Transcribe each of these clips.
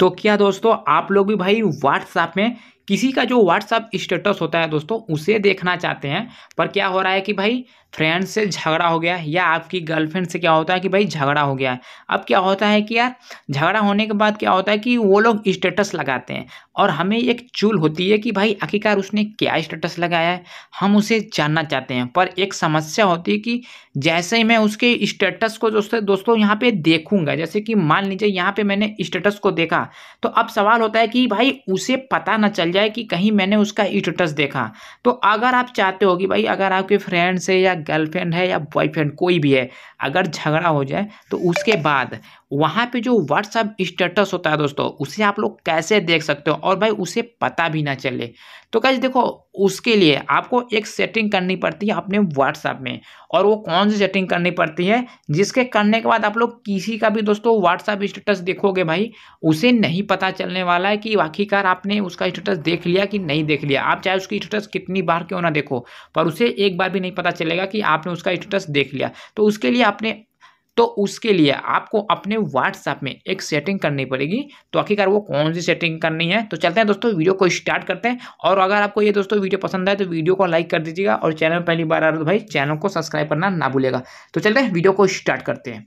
तो क्या दोस्तों आप लोग भी भाई व्हाट्सएप में किसी का जो व्हाट्सअप स्टेटस होता है दोस्तों उसे देखना चाहते हैं पर क्या हो रहा है कि भाई फ्रेंड से झगड़ा हो गया या आपकी गर्लफ्रेंड से क्या होता है कि भाई झगड़ा हो गया है अब क्या होता है कि यार झगड़ा होने के बाद क्या होता है कि वो लोग स्टेटस लगाते हैं और हमें एक चूल होती है कि भाई आखिरकार उसने क्या स्टेटस लगाया है हम उसे जानना चाहते हैं पर एक समस्या होती है कि जैसे ही मैं उसके स्टेटस को दोस्तों दोस्तों यहाँ पे देखूँगा जैसे कि मान लीजिए यहाँ पे मैंने स्टेटस को देखा तो अब सवाल होता है कि भाई उसे पता ना चल जाए जाए कि कहीं मैंने उसका स्टेटस देखा तो अगर आप चाहते हो कि भाई अगर आपके फ्रेंड से या गर्लफ्रेंड है या बॉयफ्रेंड कोई भी है अगर झगड़ा हो जाए तो उसके बाद वहाँ पे जो व्हाट्सअप स्टेटस होता है दोस्तों उसे आप लोग कैसे देख सकते हो और भाई उसे पता भी ना चले तो कैसे देखो उसके लिए आपको एक सेटिंग करनी पड़ती है अपने व्हाट्सअप में और वो कौन सी सेटिंग करनी पड़ती है जिसके करने के बाद आप लोग किसी का भी दोस्तों व्हाट्सअप स्टेटस देखोगे भाई उसे नहीं पता चलने वाला है कि आखिरकार आपने उसका स्टेटस देख लिया कि नहीं देख लिया आप चाहे उसकी स्टेटस कितनी बार क्यों ना देखो पर उसे एक बार भी नहीं पता चलेगा कि आपने उसका स्टेटस देख लिया तो उसके लिए आपने तो उसके लिए आपको अपने व्हाट्सएप में एक सेटिंग करनी पड़ेगी तो आखिरकार वो कौन सी सेटिंग करनी है तो चलते हैं दोस्तों वीडियो को स्टार्ट करते हैं और अगर आपको ये दोस्तों वीडियो पसंद आए तो वीडियो को लाइक कर दीजिएगा और चैनल पहली बार आ रहा तो भाई चैनल को सब्सक्राइब करना ना भूलेगा तो चलते हैं वीडियो को स्टार्ट करते हैं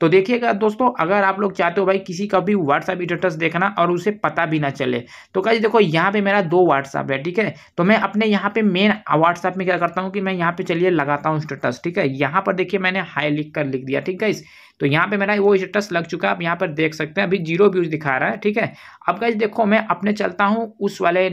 तो देखिएगा दोस्तों अगर आप लोग चाहते हो भाई किसी का भी व्हाट्सअप स्टेटस देखना और उसे पता भी ना चले तो कहा देखो यहाँ पे मेरा दो व्हाट्सअप है ठीक है तो मैं अपने यहाँ पे मेन व्हाट्सअप में क्या करता हूँ कि मैं यहाँ पे चलिए लगाता हूँ स्टेटस ठीक है यहाँ पर देखिए मैंने हाई लिख कर लिख दिया ठीक है इस तो यहाँ पे मेरा वो स्टेटस लग चुका है आप यहाँ पर देख सकते हैं अभी जीरो व्यूज दिखा रहा है ठीक है अब गाइज देखो मैं अपने चलता हूँ उस वाले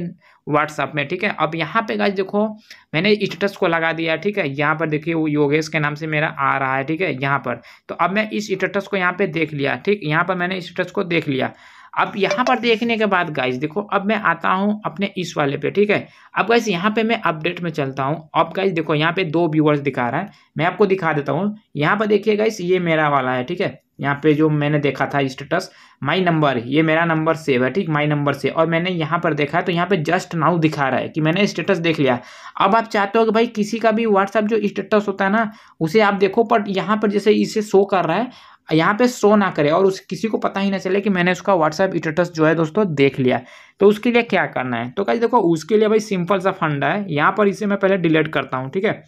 व्हाट्सअप में ठीक है अब यहाँ पे गाइज देखो मैंने स्टेटस को लगा दिया ठीक है यहाँ पर देखिए योगेश के नाम से मेरा आ रहा है ठीक है यहाँ पर तो अब मैं इस स्टेटस को यहाँ पे देख लिया ठीक यहाँ पर मैंने स्टेटस को देख लिया अब यहाँ पर देखने के बाद गाइज देखो अब मैं आता हूँ अपने इस वाले पे ठीक है अब गाइज यहाँ पे मैं अपडेट में चलता हूँ अब गाइज देखो यहाँ पे दो व्यूअर्स दिखा रहा है मैं आपको दिखा देता हूँ यहाँ पर देखिए गाइस ये मेरा वाला है ठीक है यहाँ पे जो मैंने देखा था स्टेटस माई नंबर ये मेरा नंबर सेव है ठीक माई नंबर से और मैंने यहाँ पर देखा है तो यहाँ पे जस्ट नाउ दिखा रहा है कि मैंने स्टेटस देख लिया अब आप चाहते हो कि भाई किसी का भी व्हाट्सअप जो स्टेटस होता है ना उसे आप देखो बट यहाँ पर जैसे इसे शो कर रहा है यहाँ पे शो ना करे और उस किसी को पता ही ना चले कि मैंने उसका व्हाट्सएप स्टेटस जो है दोस्तों देख लिया तो उसके लिए क्या करना है तो कहीं देखो उसके लिए भाई सिंपल सा फंडा है यहाँ पर इसे मैं पहले डिलीट करता हूँ ठीक है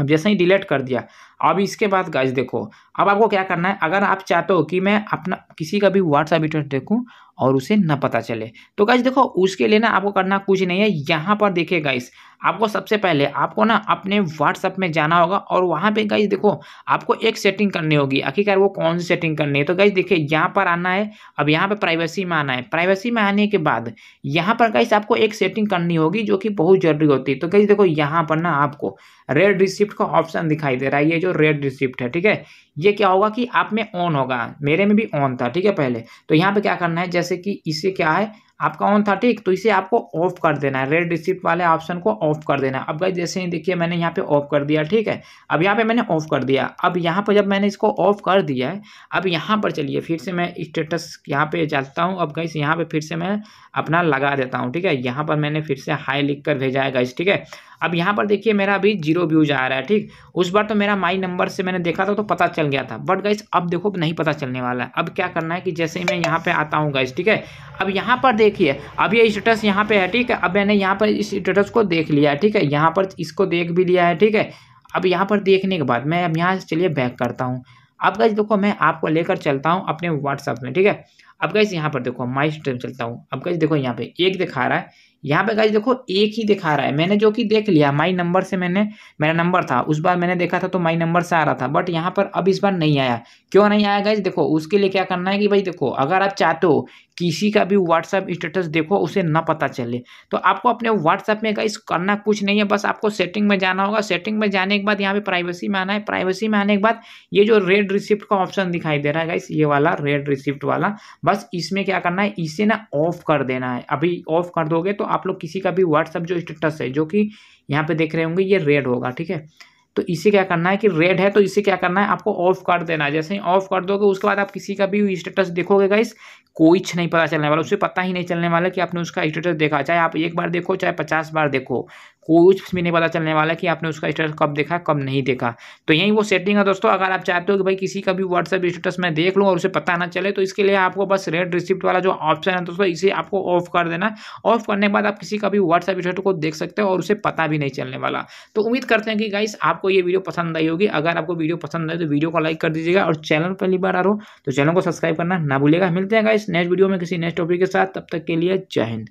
अब जैसे ही डिलीट कर दिया अब इसके बाद गाइज देखो अब आपको क्या करना है अगर आप चाहते हो कि मैं अपना किसी का भी व्हाट्सएप एड्रेस देखूँ और उसे न पता चले तो गाइज देखो उसके लिए ना आपको करना कुछ नहीं है यहाँ पर देखिए गाइस आपको सबसे पहले आपको ना अपने व्हाट्सअप में जाना होगा और वहाँ पे गाइज देखो आपको एक सेटिंग करनी होगी आखिरकार वो कौन सी सेटिंग करनी है तो गाइज देखिए यहाँ पर आना है अब यहाँ पर प्राइवेसी में आना है प्राइवेसी में आने के बाद यहाँ पर गाइस आपको एक सेटिंग करनी होगी जो कि बहुत जरूरी होती है तो गाइज देखो यहाँ पर ना आपको रेड रिसिप्ट का ऑप्शन दिखाई दे रहा है ये जो रेड रिसिप्ट है ठीक है ये क्या होगा कि आप में ऑन होगा मेरे में भी ऑन था ठीक है पहले तो यहाँ पे क्या करना है जैसे कि इसे क्या है आपका ऑन था ठीक तो इसे आपको ऑफ कर देना है रेड रिसिप्ट वाले ऑप्शन को ऑफ कर देना है अब गाइज जैसे ही देखिए मैंने यहाँ पे ऑफ कर दिया ठीक है अब यहाँ पे मैंने ऑफ कर दिया अब यहाँ पर जब मैंने इसको ऑफ कर दिया है अब यहाँ पर चलिए फिर से मैं स्टेटस यहाँ पे जाता हूँ अब गाइस यहाँ पे फिर से मैं अपना लगा देता हूँ ठीक है यहाँ पर मैंने फिर से हाई लिख कर भेजा है गाइस ठीक है अब यहाँ पर देखिए मेरा अभी जीरो व्यूज आ रहा है ठीक उस बार तो मेरा माई नंबर से मैंने देखा था तो पता चल गया था बट गाइस अब देखो नहीं पता चलने वाला है अब क्या करना है कि जैसे ही मैं यहाँ पे आता हूँ गाइस ठीक है अब यहाँ पर देखिए अब ये स्टेटस यहाँ पे है ठीक है अब मैंने यहाँ पर इस स्टेटस को देख लिया है ठीक है यहाँ पर इसको देख भी लिया है ठीक है अब यहाँ पर देखने के बाद मैं अब यहाँ से चलिए बैक करता हूँ अब गैस देखो मैं आपको लेकर चलता हूँ अपने व्हाट्सअप में ठीक है अब गैस यहाँ पर देखो माई स्टेटस चलता हूँ अब गैस देखो यहाँ पे एक दिखा रहा है यहाँ पे गाइज देखो एक ही दिखा रहा है मैंने जो कि देख लिया माई नंबर से मैंने मेरा नंबर था उस बार मैंने देखा था तो माई नंबर से आ रहा था बट यहाँ पर अब इस बार नहीं आया क्यों नहीं आया गाइज देखो उसके लिए क्या करना है कि भाई देखो अगर आप चाहते हो किसी का भी व्हाट्सअप स्टेटस देखो उसे ना पता चले तो आपको अपने व्हाट्सअप में गाइज करना कुछ नहीं है बस आपको सेटिंग में जाना होगा सेटिंग में जाने के बाद यहाँ पे प्राइवेसी में आना है प्राइवेसी में आने के बाद ये जो रेड रिसिप्ट का ऑप्शन दिखाई दे रहा है गाइस ये वाला रेड रिसिप्ट वाला बस इसमें क्या करना है इसे ना ऑफ कर देना है अभी ऑफ कर दोगे तो आप लोग किसी का भी व्हाट्सअप जो स्टेटस है जो कि यहाँ पे देख रहे होंगे ये रेड होगा ठीक है तो इसे क्या करना है कि रेड है तो इसे क्या करना है आपको ऑफ कर देना है जैसे ही ऑफ कर दोगे उसके बाद आप किसी का भी स्टेटस देखोगे गाइस कुछ नहीं पता चलने वाला उसे पता ही नहीं चलने वाला कि आपने उसका स्टेटस देखा चाहे आप एक बार देखो चाहे पचास बार देखो कुछ भी नहीं पता चलने वाला कि आपने उसका स्टेटस कब देखा कब नहीं देखा तो यही वो सेटिंग है दोस्तों अगर आप चाहते हो कि भाई किसी का भी व्हाट्सअप स्टेटस मैं देख लूँ और उसे पता ना चले तो इसके लिए आपको बस रेड रिसिप्ट वाला जो ऑप्शन है दोस्तों इसे आपको ऑफ कर देना ऑफ करने के बाद आप किसी का भी व्हाट्सअप स्टेटस को देख सकते हो और उसे पता भी नहीं चलने वाला तो उम्मीद करते हैं कि गाइस आपको ये वीडियो पसंद आई होगी अगर आपको वीडियो पसंद आए तो वीडियो को लाइक कर दीजिएगा और चैनल पहली बार आ रहो तो चैनल को सब्सक्राइब करना ना भूलिएगा मिलते हैं गाइस नेक्स्ट वीडियो में किसी नेक्स्ट टॉपिक के साथ तब तक के लिए जय हिंद